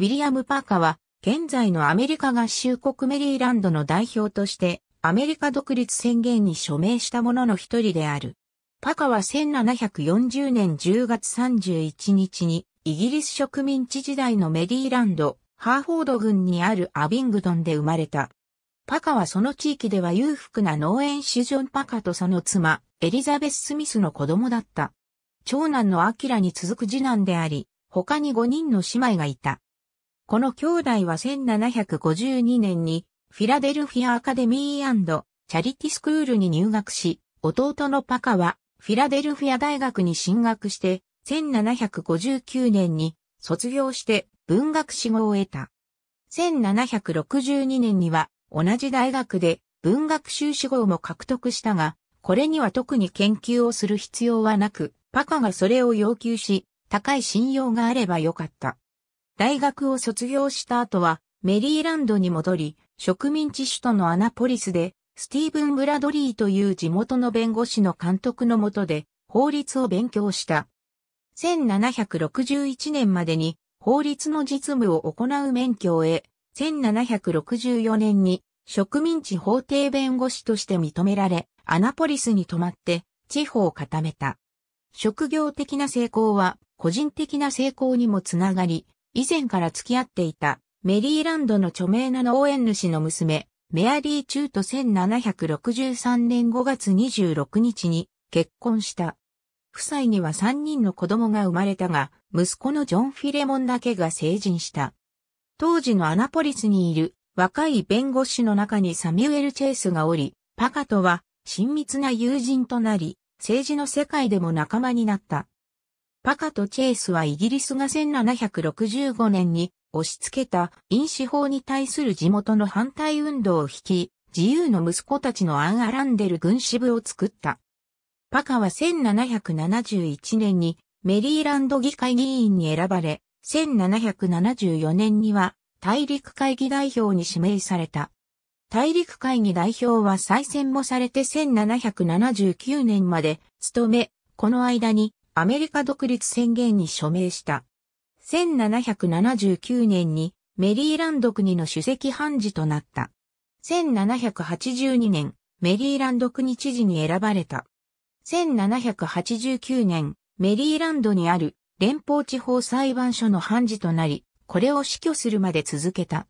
ウィリアム・パーカは、現在のアメリカ合衆国メリーランドの代表として、アメリカ独立宣言に署名した者の一人である。パカは1740年10月31日に、イギリス植民地時代のメリーランド、ハーフォード郡にあるアビングドンで生まれた。パカはその地域では裕福な農園主ジョン・パカとその妻、エリザベス・スミスの子供だった。長男のアキラに続く次男であり、他に5人の姉妹がいた。この兄弟は1752年にフィラデルフィアアカデミーチャリティスクールに入学し、弟のパカはフィラデルフィア大学に進学して、1759年に卒業して文学士号を得た。1762年には同じ大学で文学修士号も獲得したが、これには特に研究をする必要はなく、パカがそれを要求し、高い信用があればよかった。大学を卒業した後は、メリーランドに戻り、植民地首都のアナポリスで、スティーブン・ブラドリーという地元の弁護士の監督のもとで、法律を勉強した。1761年までに、法律の実務を行う免許を得、1764年に植民地法廷弁護士として認められ、アナポリスに泊まって、地方を固めた。職業的な成功は、個人的な成功にもつながり、以前から付き合っていたメリーランドの著名な農園主の娘、メアリー・チュート1763年5月26日に結婚した。夫妻には3人の子供が生まれたが、息子のジョン・フィレモンだけが成人した。当時のアナポリスにいる若い弁護士の中にサミュエル・チェイスがおり、パカとは親密な友人となり、政治の世界でも仲間になった。パカとチェイスはイギリスが1765年に押し付けた飲酒法に対する地元の反対運動を引き、自由の息子たちのアン・アランデル軍支部を作った。パカは1771年にメリーランド議会議員に選ばれ、1774年には大陸会議代表に指名された。大陸会議代表は再選もされて1779年まで務め、この間にアメリカ独立宣言に署名した。1779年にメリーランド国の主席判事となった。1782年、メリーランド国知事に選ばれた。1789年、メリーランドにある連邦地方裁判所の判事となり、これを死去するまで続けた。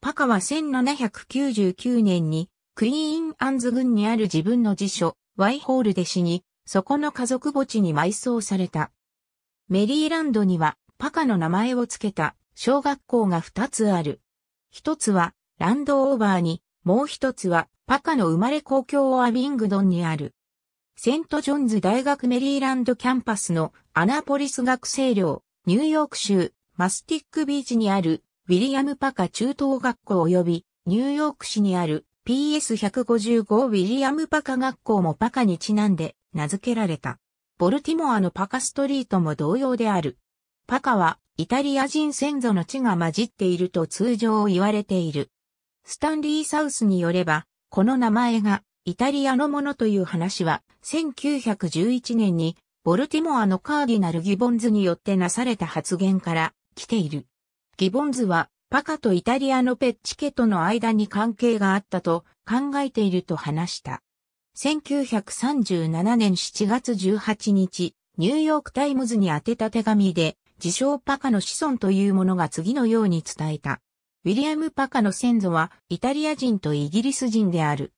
パカは1799年にクイーンアンズ郡にある自分の辞書、ワイホールで死に、そこの家族墓地に埋葬された。メリーランドにはパカの名前を付けた小学校が二つある。一つはランドオーバーに、もう一つはパカの生まれ故郷オアビングドンにある。セントジョンズ大学メリーランドキャンパスのアナポリス学生寮、ニューヨーク州マスティックビーチにあるウィリアム・パカ中等学校及びニューヨーク市にある PS155 ウィリアム・パカ学校もパカにちなんで名付けられた。ボルティモアのパカストリートも同様である。パカはイタリア人先祖の地が混じっていると通常言われている。スタンリー・サウスによれば、この名前がイタリアのものという話は1911年にボルティモアのカーディナル・ギボンズによってなされた発言から来ている。ギボンズはパカとイタリアのペッチケとの間に関係があったと考えていると話した。1937年7月18日、ニューヨークタイムズに宛てた手紙で、自称パカの子孫というものが次のように伝えた。ウィリアム・パカの先祖はイタリア人とイギリス人である。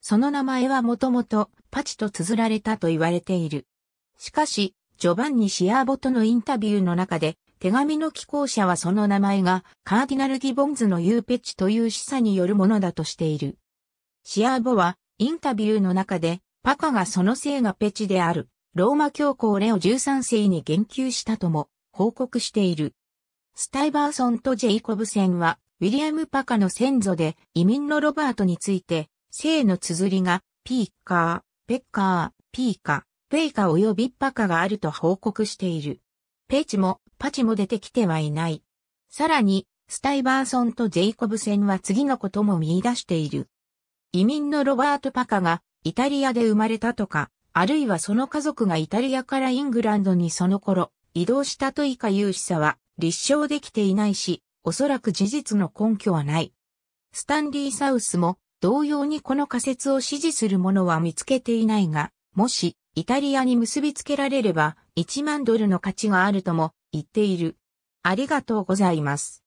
その名前はもともとパチと綴られたと言われている。しかし、ジョバンニ・シアーボとのインタビューの中で、手紙の寄稿者はその名前がカーディナル・ギボンズのユーペッチという示唆によるものだとしている。シアーボはインタビューの中でパカがその姓がペチであるローマ教皇レオ13世に言及したとも報告している。スタイバーソンとジェイコブセンはウィリアム・パカの先祖で移民のロバートについて姓の綴りがピーカー、ペッカー、ピーカ、ペイカ及びパカがあると報告している。ペチもパチも出てきてはいない。さらに、スタイバーソンとジェイコブセンは次のことも見出している。移民のロバート・パカがイタリアで生まれたとか、あるいはその家族がイタリアからイングランドにその頃移動したと以下有志さは立証できていないし、おそらく事実の根拠はない。スタンリー・サウスも同様にこの仮説を支持するものは見つけていないが、もしイタリアに結びつけられれば1万ドルの価値があるとも言っている。ありがとうございます。